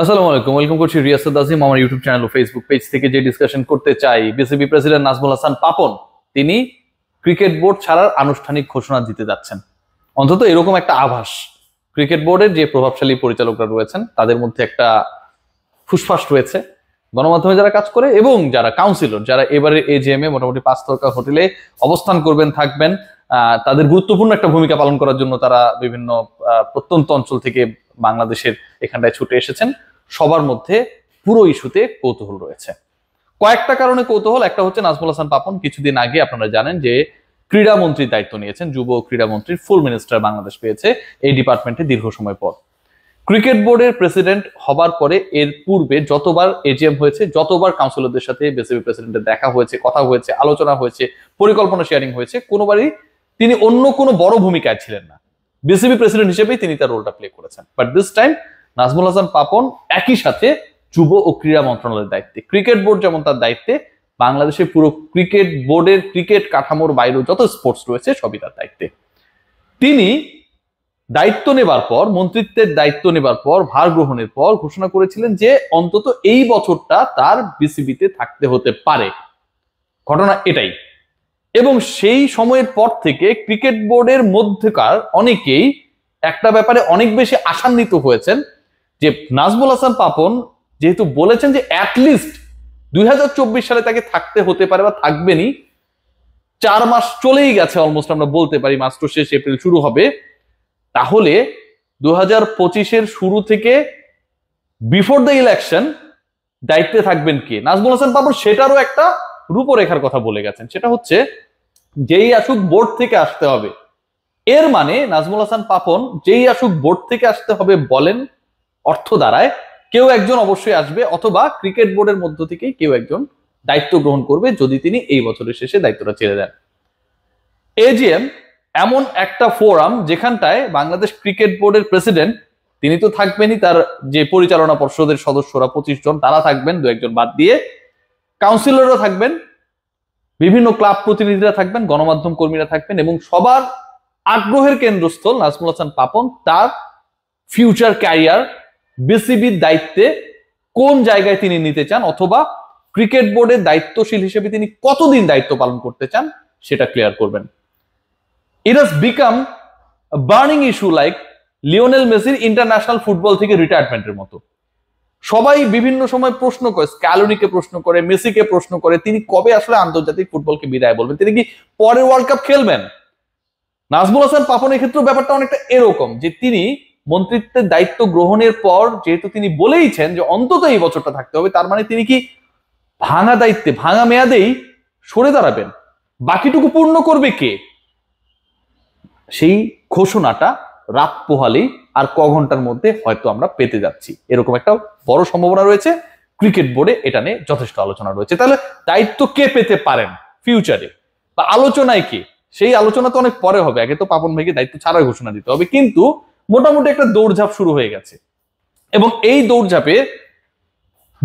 আসসালামু আলাইকুম ওয়েলকাম করছি রিয়াসাদ আজিম আমার ইউটিউব চ্যানেল ও ফেসবুক পেজ থেকে যে ডিসকাশন করতে চাই বিসিবি প্রেসিডেন্ট নাজমুল হাসান পাপন তিনি ক্রিকেট বোর্ড ছাড়ার আনুষ্ঠানিক ঘোষণা দিতে যাচ্ছেন অন্তত এরকম একটা আভাস ক্রিকেট বোর্ডের যে প্রভাবশালী পরিচালকরা রয়েছেন তাদের মধ্যে একটা ফুসফাস রয়েছে গণমাধ্যমে যারা কাজ করে এবং যারা কাউন্সিলর যারা এবারে এজিএম এ মোটামুটি পাঁচ তরকা হোটেলে অবস্থান করবেন থাকবেন তাদের গুরুত্বপূর্ণ একটা ভূমিকা পালন করার জন্য তারা বিভিন্ন প্রত্যন্ত অঞ্চল থেকে বাংলাদেশের এখানটায় ছুটে এসেছেন সবার মধ্যে পুরো ইস্যুতে কৌতূহল রয়েছে কয়েকটা কারণে কৌতূহল একটা হচ্ছে নাজমুল হাসান পাপন কিছুদিন আগে আপনারা জানেন যে ক্রীড়ামন্ত্রীর দায়িত্ব নিয়েছেন যুব মন্ত্রীর ফুল মিনিস্টার বাংলাদেশ পেয়েছে এই ডিপার্টমেন্টে দীর্ঘ সময় পর ক্রিকেট বোর্ডের প্রেসিডেন্ট হবার পরে এর পূর্বে যতবার এজিএম হয়েছে যতবার কাউন্সিলরদের সাথে বিসিবি প্রেসিডেন্টের দেখা হয়েছে কথা হয়েছে আলোচনা হয়েছে পরিকল্পনা শেয়ারিং হয়েছে কোনোবারই তিনি অন্য কোনো বড় ভূমিকায় ছিলেন না বিসিবি প্রেসিডেন্ট হিসেবে তিনি তার রোলটা প্লে করেছেন but this time Nazmul Hasan Papon একই সাথে যুব ও ক্রীড়া মন্ত্রণালয়ের দায়িত্বে ক্রিকেট বোর্ড যেমন তার দায়িত্বে বাংলাদেশে পুরো ক্রিকেট বোর্ডের ক্রিকেট কাঠামোর বাইরেও যত স্পোর্টস রয়েছে সবই তার দায়িত্বে তিনি দায়িত্ব নেবার পর মন্ত্রিত্বের দায়িত্ব নেবার পর ভার গ্রহণের পর ঘোষণা করেছিলেন যে অন্তত এই বছরটা তার বিসিবিতে থাকতে হতে পারে ঘটনা এটাই এবং সেই সময়ের পর থেকে ক্রিকেট বোর্ডের মধ্যেকার অনেকেই একটা ব্যাপারে অনেক বেশি আশান্বিত হয়েছেন যে নাজবুল হাসান পাপন যেহেতু বলেছেন যে অ্যাটলিস্ট দুই সালে তাকে থাকতে হতে পারে বা থাকবেনি চার মাস চলেই গেছে অলমোস্ট আমরা বলতে পারি মাস্টর শেষ এপ্রিল শুরু হবে তাহলে দু হাজার পঁচিশের শুরু থেকে বিফোর দ্য ইলেকশন দায়িত্বে থাকবেন কে নাজবুল হাসান পাপন সেটারও একটা রূপরেখার কথা বলে গেছেন সেটা হচ্ছে যেই আসুক বোর্ড থেকে আসতে হবে এর মানে নাজমুল হাসান পাপন যেই আসুক বোর্ড থেকে আসতে হবে বলেন অর্থ দ্বারায় কেউ একজন অবশ্যই আসবে অথবা ক্রিকেট বোর্ডের মধ্য থেকেই কেউ একজন দায়িত্ব গ্রহণ করবে যদি তিনি এই বছরের শেষে দায়িত্বটা ছেড়ে দেন এজিএম এমন একটা ফোরাম যেখানটায় বাংলাদেশ ক্রিকেট বোর্ডের প্রেসিডেন্ট তিনি তো থাকবেনই তার যে পরিচালনা পর্ষদের সদস্যরা পঁচিশ জন তারা থাকবেন দু একজন বাদ দিয়ে কাউন্সিলররা থাকবেন বিভিন্ন ক্লাব প্রতিনিধিরা থাকবেন গণমাধ্যম কর্মীরা থাকবেন এবং সবার আগ্রহের কেন্দ্রস্থল নাজমুল হাসান পাপন তার ফিউচার ক্যারিয়ার বিসিবির দায়িত্বে কোন জায়গায় তিনি নিতে চান অথবা ক্রিকেট বোর্ডের দায়িত্বশীল হিসেবে তিনি কতদিন দায়িত্ব পালন করতে চান সেটা ক্লিয়ার করবেন it has become burning issue like Lionel মেসির ইন্টারন্যাশনাল ফুটবল থেকে রিটায়ারমেন্টের মতো সবাই বিভিন্ন সময় প্রশ্ন করে স্ক্যালোনিকে প্রশ্ন করে মেসিকে প্রশ্ন করে তিনি কবে আসলে আন্তর্জাতিক ফুটবলকে বিদায় বলবেন তিনি কি পরের ওয়ার্ল্ড কাপ খেলবেন নাজমুল হাসান পাপনের ক্ষেত্রে ব্যাপারটা অনেকটা এরকম যে তিনি মন্ত্রিত্বের দায়িত্ব গ্রহণের পর যেহেতু তিনি বলেইছেন যে অন্তত এই বছরটা থাকতে হবে তার মানে তিনি কি ভাঙা দায়িত্বে ভাঙা মেয়াদেই সরে দাঁড়াবেন বাকিটুকু পূর্ণ করবে কে সেই ঘোষণাটা রাত পোহালেই আর ক ঘন্টার মধ্যে হয়তো আমরা পেতে যাচ্ছি এরকম একটা বড় সম্ভাবনা রয়েছে ক্রিকেট বোর্ডে এটা নিয়ে যথেষ্ট আলোচনা রয়েছে তাহলে দায়িত্ব কে পেতে পারেন ফিউচারে বা আলোচনায় কে সেই আলোচনা তো অনেক পরে হবে আগে তো পাপন ভাইকে দায়িত্ব ছাড়া ঘোষণা দিতে হবে কিন্তু মোটামুটি একটা দৌড়ঝাঁপ শুরু হয়ে গেছে এবং এই দৌড়ঝাঁপে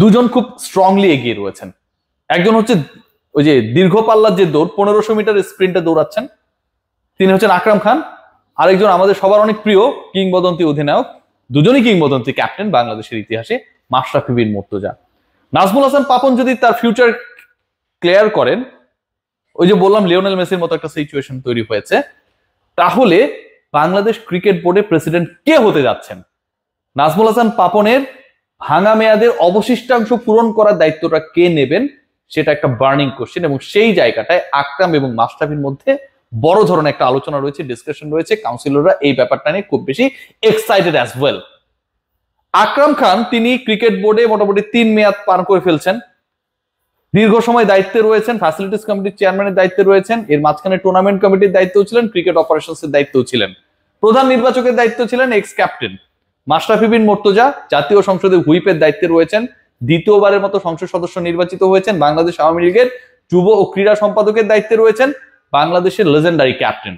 দুজন খুব স্ট্রংলি এগিয়ে রয়েছেন একজন হচ্ছে ওই যে দীর্ঘ পাল্লার যে দৌড় পনেরোশো মিটার স্প্রিন্টে দৌড়াচ্ছেন তিনি হচ্ছেন আকরাম খান আরেকজন আমাদের সবার অনেক প্রিয় কিংবদন্তি অধিনায়ক দুজনই কিংবদন্তি ক্যাপ্টেন বাংলাদেশের ইতিহাসে মাশরাফি বিন মুর্তজা নাজমুল হাসান পাপন যদি তার ফিউচার ক্লিয়ার করেন ওই যে বললাম লিওনেল মেসির মতো একটা সিচুয়েশন তৈরি হয়েছে তাহলে বাংলাদেশ ক্রিকেট বোর্ডে প্রেসিডেন্ট কে হতে যাচ্ছেন নাজমুল হাসান পাপনের ভাঙা মেয়াদের অবশিষ্টাংশ পূরণ করার দায়িত্বটা কে নেবেন সেটা একটা বার্নিং কোশ্চেন এবং সেই জায়গাটায় আকরাম এবং মাস্টাফির মধ্যে বড় ধরনের একটা আলোচনা রয়েছে ডিসকাশন রয়েছে কাউন্সিলররা এই ব্যাপারটা নিয়ে খুব বেশি excited as well Akram Khan তিনি ক্রিকেট বোর্ডে মোটামুটি তিন মেয়াদ পার করে ফেলছেন দীর্ঘ সময় দায়িত্বে রয়েছেন ফ্যাসিলিটিস কমিটির চেয়ারম্যানের দায়িত্বে রয়েছেন এর মাঝখানে টুর্নামেন্ট কমিটির দায়িত্ব ছিলেন ক্রিকেট অপারেশন এর দায়িত্বেও ছিলেন প্রধান নির্বাচকের দায়িত্ব ছিলেন এক্স ক্যাপ্টেন মাশরাফি বিন মোর্তজা জাতীয় সংসদে হুইপের দায়িত্বে রয়েছেন দ্বিতীয়বারের মতো সংসদ সদস্য নির্বাচিত হয়েছেন বাংলাদেশ আওয়ামী লীগের যুব ও ক্রীড়া সম্পাদকের দায়িত্বে রয়েছেন বাংলাদেশের লেজেন্ডারি ক্যাপ্টেন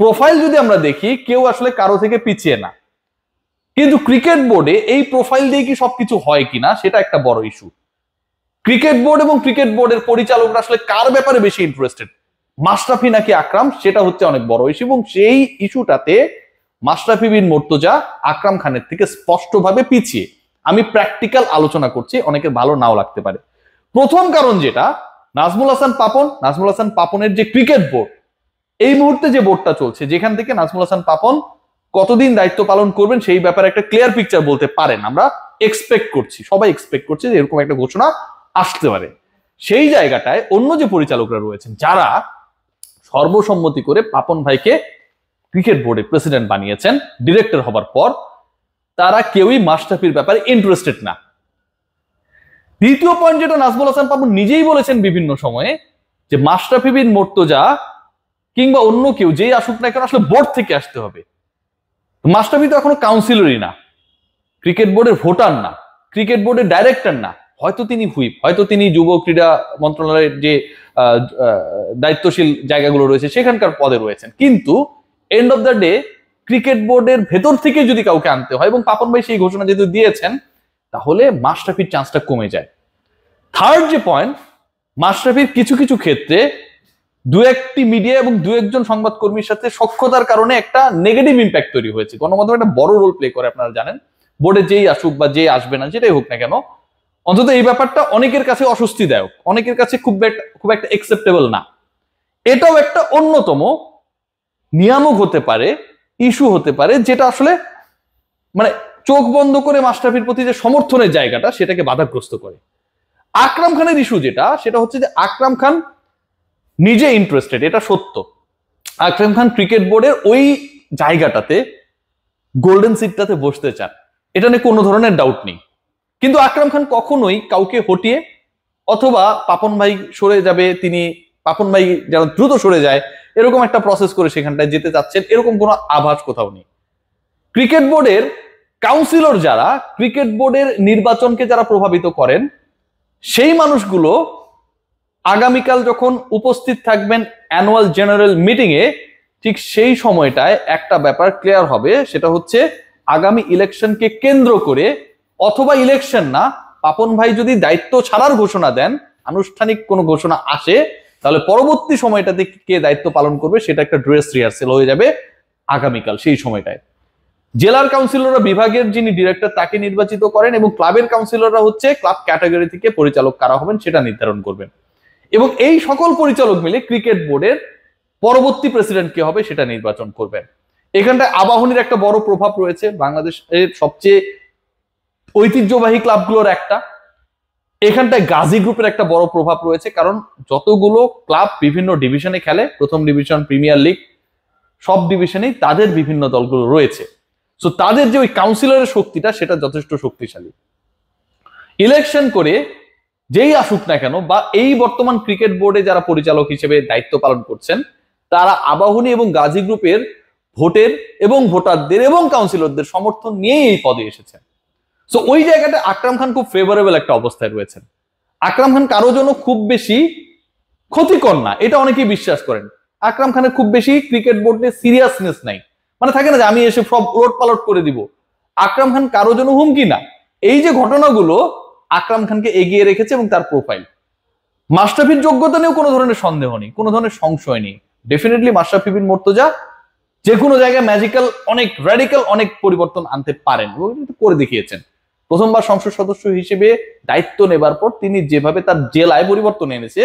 প্রোফাইল যদি আমরা দেখি কেউ আসলে কারো থেকে পিছিয়ে না কিন্তু ক্রিকেট বোর্ডে এই প্রোফাইল দিয়ে কি সবকিছু হয় কিনা সেটা একটা বড় ইস্যু ক্রিকেট বোর্ড এবং ক্রিকেট বোর্ডের পরিচালকরা আসলে কার ব্যাপারে বেশি ইন্টারেস্টেড মাস্টাফি নাকি আকরাম সেটা হচ্ছে অনেক বড় ইস্যু এবং সেই ইস্যুটাতে মাস্টাফি বিন মোর্তজা আকরাম খানের থেকে স্পষ্টভাবে পিছিয়ে আমি প্র্যাকটিক্যাল আলোচনা করছি অনেকের ভালো নাও লাগতে পারে প্রথম কারণ যেটা নাজমুল হাসান পাপন নাজমুল হাসান পাপনের যে ক্রিকেট বোর্ড এই মুহূর্তে যে বোর্ডটা চলছে যেখান থেকে নাজমুল হাসান পাপন কতদিন দায়িত্ব পালন করবেন সেই ব্যাপারে একটা ক্লিয়ার পিকচার বলতে পারেন আমরা এক্সপেক্ট করছি সবাই এক্সপেক্ট করছে যে এরকম একটা ঘোষণা আসতে পারে সেই জায়গাটায় অন্য যে পরিচালকরা রয়েছেন যারা সর্বসম্মতি করে পাপন ভাইকে ক্রিকেট বোর্ডে প্রেসিডেন্ট বানিয়েছেন ডিরেক্টর হবার পর তারা কেউই মাস্টাফির ব্যাপারে ইন্টারেস্টেড না দ্বিতীয় পয়েন্ট যেটা নাজবুল হাসান পাপু নিজেই বলেছেন বিভিন্ন সময়ে যে মাস্টাফি বিন মোর্তজা কিংবা অন্য কেউ যেই আসুক না কেন আসলে বোর্ড থেকে আসতে হবে মাস্টাফি তো এখনো কাউন্সিলরই না ক্রিকেট বোর্ডের ভোটার না ক্রিকেট বোর্ডের ডাইরেক্টর না হয়তো তিনি হুইপ হয়তো তিনি যুব ক্রীড়া মন্ত্রণালয়ের যে দায়িত্বশীল জায়গাগুলো রয়েছে সেখানকার পদে রয়েছেন কিন্তু end of the day cricket বোর্ডের ভেতর থেকে যদি কাউকে আনতে হয় এবং পাপন ভাই সেই ঘোষণা যেহেতু দিয়েছেন তাহলে মাস্টারফির চান্সটা কমে যায় থার্ড যে পয়েন্ট মাস্টারফির কিছু কিছু ক্ষেত্রে দু একটি মিডিয়া এবং দু একজন সংবাদকর্মীর সাথে সক্ষতার কারণে একটা নেগেটিভ ইম্প্যাক্ট তৈরি হয়েছে গণমাধ্যম একটা বড় রোল প্লে করে আপনারা জানেন বোর্ডে যেই আসুক বা যেই আসবে না যেটাই হোক না কেন অন্তত এই ব্যাপারটা অনেকের কাছে অস্বস্তিদায়ক অনেকের কাছে খুব খুব একটা একসেপ্টেবল না এটাও একটা অন্যতম নিয়ামক হতে পারে ইস্যু হতে পারে যেটা আসলে মানে চোখ বন্ধ করে মাস্টারফির প্রতি যে সমর্থনের জায়গাটা সেটাকে বাধাগ্রস্ত করে আকরাম খানের ইস্যু যেটা সেটা হচ্ছে যে আকরাম খান নিজে ইন্টারেস্টেড এটা সত্য আকরাম খান ক্রিকেট বোর্ডের ওই জায়গাটাতে গোল্ডেন সিটটাতে বসতে চান এটা নিয়ে কোনো ধরনের ডাউট নেই কিন্তু আকরাম খান কখনোই কাউকে হটিয়ে অথবা পাপন ভাই সরে যাবে তিনি পাপন ভাই যারা দ্রুত সরে যায় এরকম একটা প্রসেস করে সেখানটায় যেতে চাচ্ছেন এরকম কোনো আভাস কোথাও নেই ক্রিকেট বোর্ডের কাউন্সিলর যারা ক্রিকেট বোর্ডের নির্বাচনকে যারা প্রভাবিত করেন সেই মানুষগুলো আগামীকাল যখন উপস্থিত থাকবেন অ্যানুয়াল জেনারেল মিটিংয়ে ঠিক সেই সময়টায় একটা ব্যাপার ক্লিয়ার হবে সেটা হচ্ছে আগামী ইলেকশনকে কেন্দ্র করে অথবা ইলেকশন না পাপন ভাই যদি দায়িত্ব ছাড়ার ঘোষণা দেন আনুষ্ঠানিক কোনো ঘোষণা আসে তাহলে পরবর্তী সময়টাতে কে দায়িত্ব পালন করবে সেটা একটা ড্রেস রিহার্সেল হয়ে যাবে আগামীকাল সেই সময়টায় জেলার কাউন্সিলররা বিভাগের যিনি ডিরেক্টর তাকে নির্বাচিত করেন এবং ক্লাবের কাউন্সিলররা হচ্ছে ক্লাব ক্যাটাগরি থেকে পরিচালক কারা হবেন সেটা নির্ধারণ করবেন এবং এই সকল পরিচালক মিলে ক্রিকেট বোর্ডের পরবর্তী প্রেসিডেন্ট কে হবে সেটা নির্বাচন করবেন এখানটায় আবাহনীর একটা বড় প্রভাব রয়েছে বাংলাদেশের সবচেয়ে ঐতিহ্যবাহী ক্লাবগুলোর একটা এখানটায় গাজী গ্রুপের একটা বড় প্রভাব রয়েছে কারণ যতগুলো ক্লাব বিভিন্ন ডিভিশনে খেলে প্রথম ডিভিশন প্রিমিয়ার লিগ সব ডিভিশনেই তাদের বিভিন্ন দলগুলো রয়েছে সো তাদের যে ওই কাউন্সিলরের শক্তিটা সেটা যথেষ্ট শক্তিশালী ইলেকশন করে যেই আসুক না কেন বা এই বর্তমান ক্রিকেট বোর্ডে যারা পরিচালক হিসেবে দায়িত্ব পালন করছেন তারা আবাহনী এবং গাজী গ্রুপের ভোটের এবং ভোটারদের এবং কাউন্সিলরদের সমর্থন নিয়েই এই পদে এসেছেন সো ওই জায়গাটা আকরাম খান খুব ফেভারেবল একটা অবস্থায় রয়েছেন আকরাম খান কারো জন্য খুব বেশি ক্ষতিকর না এটা অনেকেই বিশ্বাস করেন আকরাম খানের খুব বেশি ক্রিকেট বোর্ডে সিরিয়াসনেস নাই মানে থাকে না যে আমি এসে সব লোট পালট করে দিব আকরাম খান কারো জন্য হুমকি না এই যে ঘটনাগুলো আকরাম খানকে এগিয়ে রেখেছে এবং তার প্রোফাইল মাস্টাফির যোগ্যতা নিয়েও কোনো ধরনের সন্দেহ নেই কোনো ধরনের সংশয় নেই ডেফিনেটলি মাস্টাফি মর্তজা যে কোনো জায়গায় ম্যাজিক্যাল অনেক র্যাডিক্যাল অনেক পরিবর্তন আনতে পারেন করে দেখিয়েছেন প্রথমবার সংসদ সদস্য হিসেবে দায়িত্ব নেবার পর তিনি যেভাবে তার জেলায় পরিবর্তন এনেছে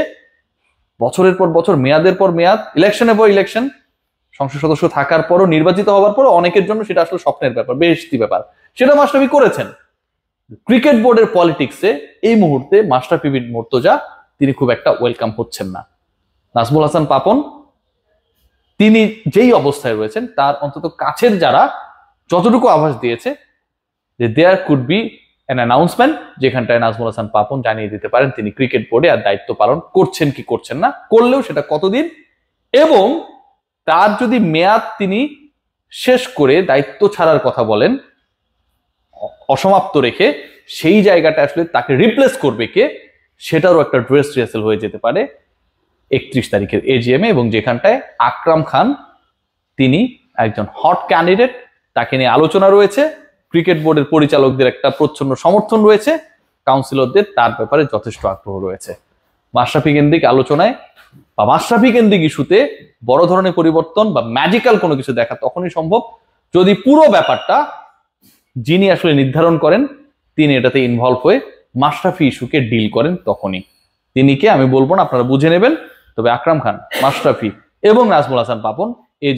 বছরের পর বছর মেয়াদের পর মেয়াদ ইলেকশনের পর ইলেকশন সংসদ সদস্য থাকার পরও নির্বাচিত হওয়ার পরও অনেকের জন্য সেটা আসলে স্বপ্নের ব্যাপার বেহেস্তি ব্যাপার সেটা মাস্টারপি করেছেন ক্রিকেট বোর্ডের পলিটিক্সে এই মুহূর্তে মাস্টারপি মর্তজা তিনি খুব একটা ওয়েলকাম হচ্ছেন না নাজমুল হাসান পাপন তিনি যেই অবস্থায় রয়েছেন তার অন্তত কাছের যারা যতটুকু আভাস দিয়েছে যে there could be an announcement যেখানটায় নাজমুল হাসান পাপন জানিয়ে দিতে পারেন তিনি ক্রিকেট বোর্ডে আর দায়িত্ব পালন করছেন কি করছেন না করলেও সেটা কতদিন এবং তার যদি মেয়াদ তিনি শেষ করে দায়িত্ব ছাড়ার কথা বলেন অসমাপ্ত রেখে সেই জায়গাটা আসলে তাকে রিপ্লেস করবে কে সেটারও একটা ড্রেস রিহার্সেল হয়ে যেতে পারে একত্রিশ তারিখের এজিএমে এবং যেখানটায় আকরাম খান তিনি একজন হট ক্যান্ডিডেট তাকে নিয়ে আলোচনা রয়েছে ক্রিকেট বোর্ডের পরিচালকদের একটা প্রচ্ছন্ন সমর্থন রয়েছে কাউন্সিলরদের তার ব্যাপারে যথেষ্ট আগ্রহ রয়েছে মাশরাফি কেন্দ্রিক আলোচনায় বা মাশরাফি কেন্দ্রিক ইস্যুতে বড় ধরনের পরিবর্তন বা ম্যাজিক্যাল কোনো কিছু দেখা তখনই সম্ভব যদি পুরো ব্যাপারটা যিনি আসলে নির্ধারণ করেন তিনি এটাতে ইনভলভ হয়ে মাশরাফি ইস্যুকে ডিল করেন তখনই তিনিকে আমি বলবো না আপনারা বুঝে নেবেন তবে আকরাম খান মাশরাফি এবং নাজমুল হাসান পাপন এ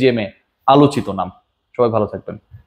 আলোচিত নাম সবাই ভালো থাকবেন